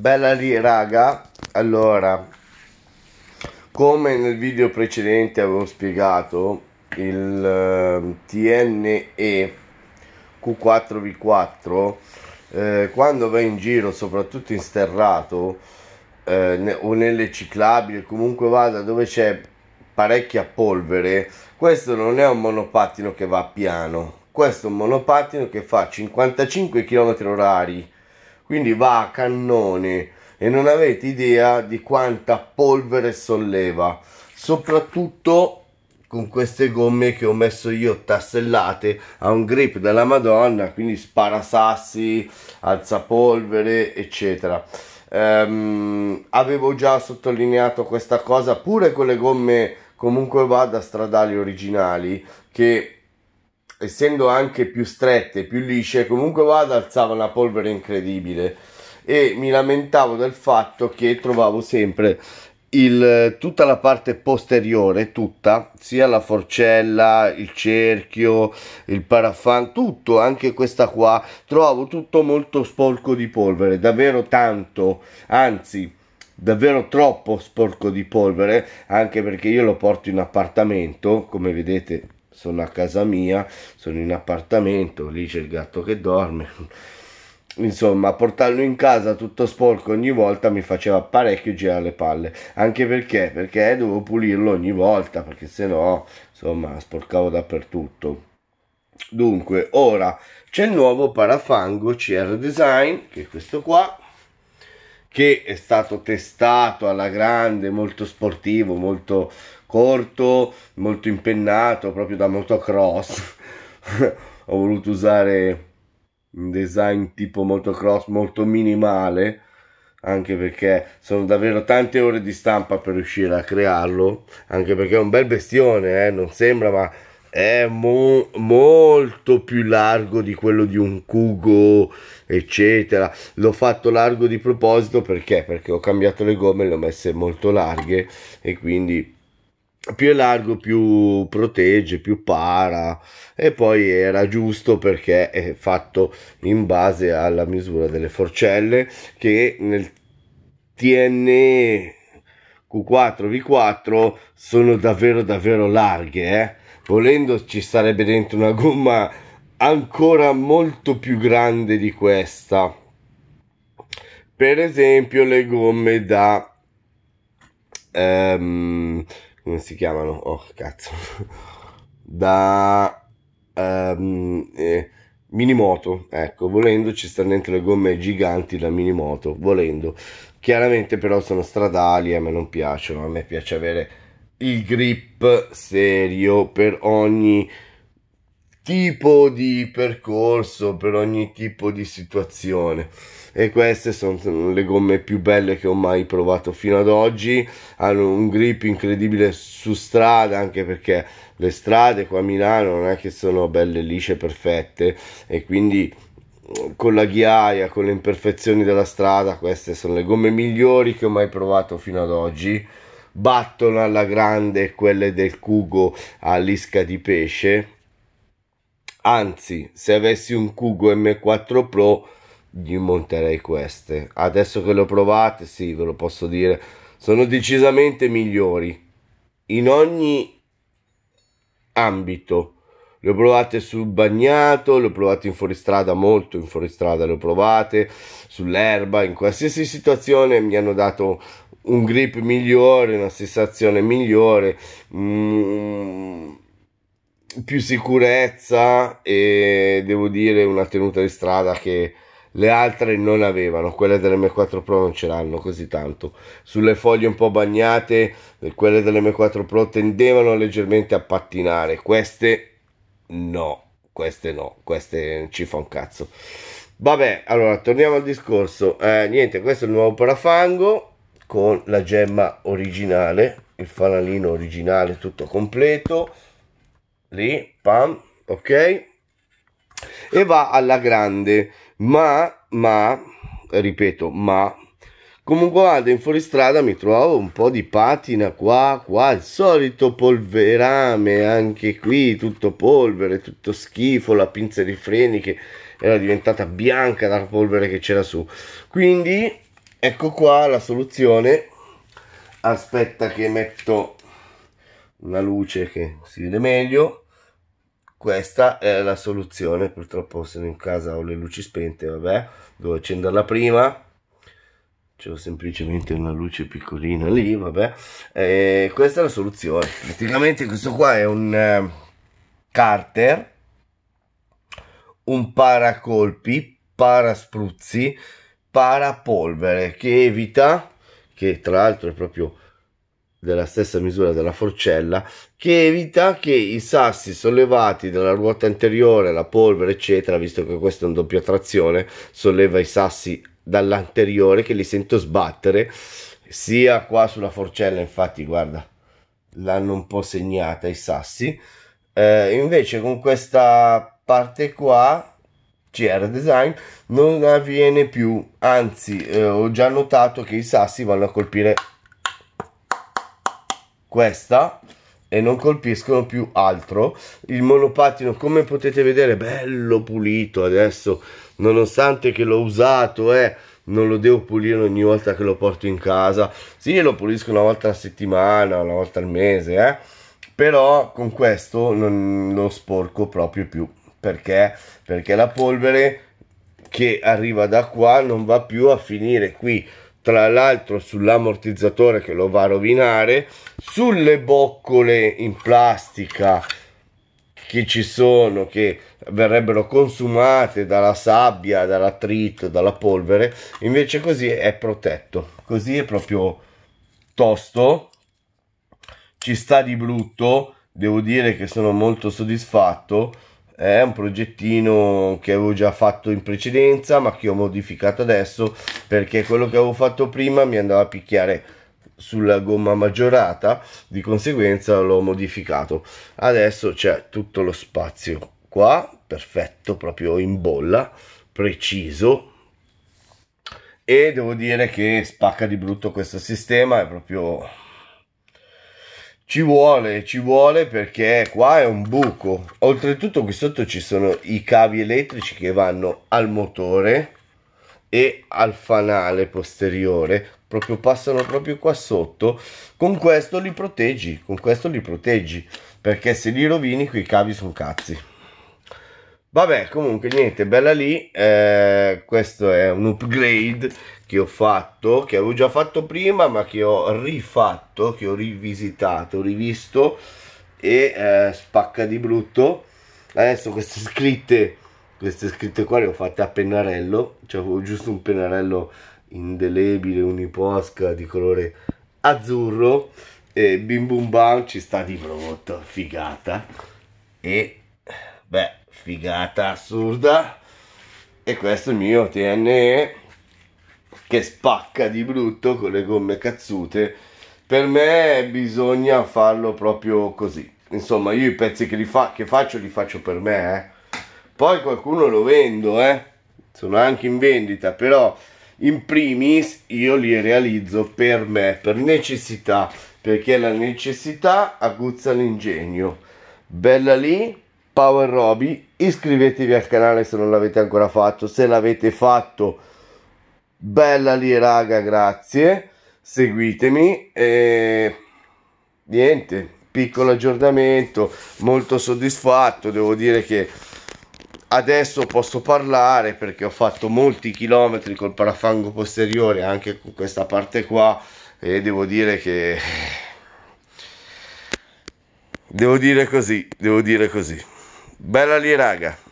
Bella lì raga, allora, come nel video precedente avevo spiegato, il ehm, TNE Q4V4 eh, quando va in giro, soprattutto in sterrato eh, ne- o nelle ciclabili, comunque vada dove c'è parecchia polvere, questo non è un monopattino che va piano, questo è un monopattino che fa 55 km orari quindi va a cannone e non avete idea di quanta polvere solleva soprattutto con queste gomme che ho messo io tassellate ha un grip della madonna quindi spara sassi alza polvere eccetera ehm, avevo già sottolineato questa cosa pure con le gomme comunque vada stradali originali che essendo anche più strette, più lisce, comunque vada alzava una polvere incredibile e mi lamentavo del fatto che trovavo sempre il, tutta la parte posteriore, tutta, sia la forcella, il cerchio, il parafan, tutto, anche questa qua, trovavo tutto molto sporco di polvere, davvero tanto, anzi davvero troppo sporco di polvere, anche perché io lo porto in appartamento, come vedete sono a casa mia, sono in appartamento, lì c'è il gatto che dorme. Insomma, portarlo in casa tutto sporco ogni volta mi faceva parecchio girare le palle, anche perché, perché dovevo pulirlo ogni volta, perché se no, insomma, sporcavo dappertutto. Dunque, ora c'è il nuovo parafango CR Design, che è questo qua, che è stato testato alla grande, molto sportivo, molto corto, molto impennato, proprio da motocross. Ho voluto usare un design tipo motocross molto minimale, anche perché sono davvero tante ore di stampa per riuscire a crearlo, anche perché è un bel bestione, eh? non sembra ma è mo- molto più largo di quello di un cugo eccetera l'ho fatto largo di proposito perché perché ho cambiato le gomme le ho messe molto larghe e quindi più è largo più protegge più para e poi era giusto perché è fatto in base alla misura delle forcelle che nel TN Q4 V4 sono davvero davvero larghe eh? volendo ci sarebbe dentro una gomma ancora molto più grande di questa per esempio le gomme da um, come si chiamano oh cazzo da um, eh, minimoto ecco volendo ci stanno dentro le gomme giganti da minimoto volendo chiaramente però sono stradali e eh, a me non piacciono a me piace avere il grip serio per ogni tipo di percorso, per ogni tipo di situazione. E queste sono le gomme più belle che ho mai provato fino ad oggi. Hanno un grip incredibile su strada, anche perché le strade qua a Milano non è che sono belle lisce perfette e quindi con la ghiaia, con le imperfezioni della strada, queste sono le gomme migliori che ho mai provato fino ad oggi battono alla grande quelle del cugo all'isca di pesce. Anzi, se avessi un cugo M4 Pro gli monterei queste. Adesso che le ho provate, sì, ve lo posso dire, sono decisamente migliori in ogni ambito. Le ho provate sul bagnato, le ho provate in fuoristrada, molto in fuoristrada le ho provate, sull'erba, in qualsiasi situazione mi hanno dato un grip migliore, una sensazione migliore, mm, più sicurezza e devo dire una tenuta di strada che le altre non avevano, quelle dell'M4 Pro non ce l'hanno così tanto. Sulle foglie un po' bagnate, quelle dell'M4 Pro tendevano leggermente a pattinare, queste no, queste no, queste ci fa un cazzo. Vabbè, allora torniamo al discorso. Eh, niente, questo è il nuovo parafango con la gemma originale, il fanalino originale tutto completo, lì, pam, ok? E va alla grande, ma, ma, ripeto, ma, comunque vado in fuoristrada mi trovo un po' di patina qua, qua, il solito polverame, anche qui, tutto polvere, tutto schifo, la pinza di freni che era diventata bianca dalla polvere che c'era su, quindi ecco qua la soluzione aspetta che metto una luce che si vede meglio questa è la soluzione purtroppo se in casa ho le luci spente vabbè devo accenderla prima c'è semplicemente una luce piccolina lì vabbè e questa è la soluzione praticamente questo qua è un eh, carter un paracolpi paraspruzzi parapolvere che evita, che tra l'altro è proprio della stessa misura della forcella, che evita che i sassi sollevati dalla ruota anteriore, la polvere, eccetera, visto che questa è un doppia trazione, solleva i sassi dall'anteriore che li sento sbattere sia qua sulla forcella, infatti, guarda, l'hanno un po' segnata i sassi. Eh, invece con questa parte qua CR Design non avviene più, anzi eh, ho già notato che i sassi vanno a colpire questa e non colpiscono più altro il monopattino come potete vedere è bello pulito adesso nonostante che l'ho usato eh, non lo devo pulire ogni volta che lo porto in casa sì lo pulisco una volta alla settimana una volta al mese eh, però con questo non lo sporco proprio più perché? Perché la polvere che arriva da qua non va più a finire qui tra l'altro sull'ammortizzatore che lo va a rovinare, sulle boccole in plastica che ci sono, che verrebbero consumate dalla sabbia, dall'attrito, dalla polvere, invece così è protetto, così è proprio tosto, ci sta di brutto, devo dire che sono molto soddisfatto, è un progettino che avevo già fatto in precedenza ma che ho modificato adesso perché quello che avevo fatto prima mi andava a picchiare sulla gomma maggiorata di conseguenza l'ho modificato adesso c'è tutto lo spazio qua perfetto proprio in bolla preciso e devo dire che spacca di brutto questo sistema è proprio ci vuole, ci vuole perché qua è un buco. Oltretutto qui sotto ci sono i cavi elettrici che vanno al motore e al fanale posteriore, proprio passano proprio qua sotto. Con questo li proteggi, con questo li proteggi, perché se li rovini quei cavi sono cazzi. Vabbè, comunque niente, bella lì. Eh, questo è un upgrade che ho fatto, che avevo già fatto prima, ma che ho rifatto, che ho rivisitato, rivisto e eh, spacca di brutto. Adesso queste scritte, queste scritte qua le ho fatte a pennarello, cioè avevo giusto un pennarello indelebile, uniposca di colore azzurro e bim bum bam ci sta di brutto, figata. E beh figata assurda e questo è il mio TNE che spacca di brutto con le gomme cazzute per me bisogna farlo proprio così insomma io i pezzi che, li fa, che faccio li faccio per me eh. poi qualcuno lo vendo eh. sono anche in vendita però in primis io li realizzo per me per necessità perché la necessità aguzza l'ingegno bella lì Power Roby. Iscrivetevi al canale se non l'avete ancora fatto. Se l'avete fatto, bella lì, raga, grazie. Seguitemi e niente, piccolo aggiornamento, molto soddisfatto. Devo dire che adesso posso parlare perché ho fatto molti chilometri col parafango posteriore anche con questa parte qua e devo dire che devo dire così devo dire così Bella lì raga.